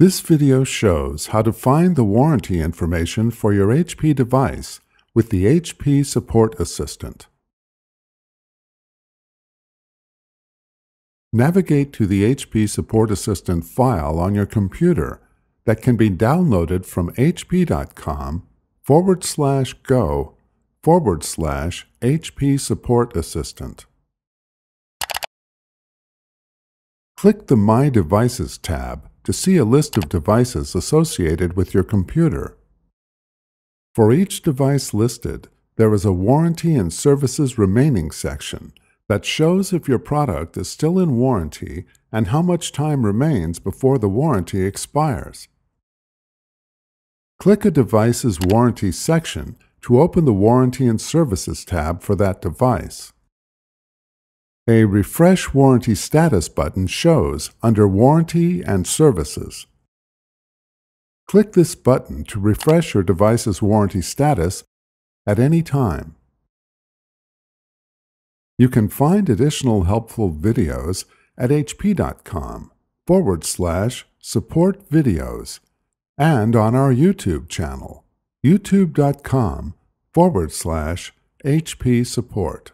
This video shows how to find the warranty information for your HP device with the HP Support Assistant. Navigate to the HP Support Assistant file on your computer that can be downloaded from hp.com forward slash go forward slash HP Support Assistant. Click the My Devices tab to see a list of devices associated with your computer. For each device listed, there is a Warranty and Services Remaining section that shows if your product is still in warranty and how much time remains before the warranty expires. Click a device's warranty section to open the Warranty and Services tab for that device. A Refresh Warranty Status button shows under Warranty and Services. Click this button to refresh your device's warranty status at any time. You can find additional helpful videos at hp.com forward slash support videos and on our YouTube channel, youtube.com forward slash hp support.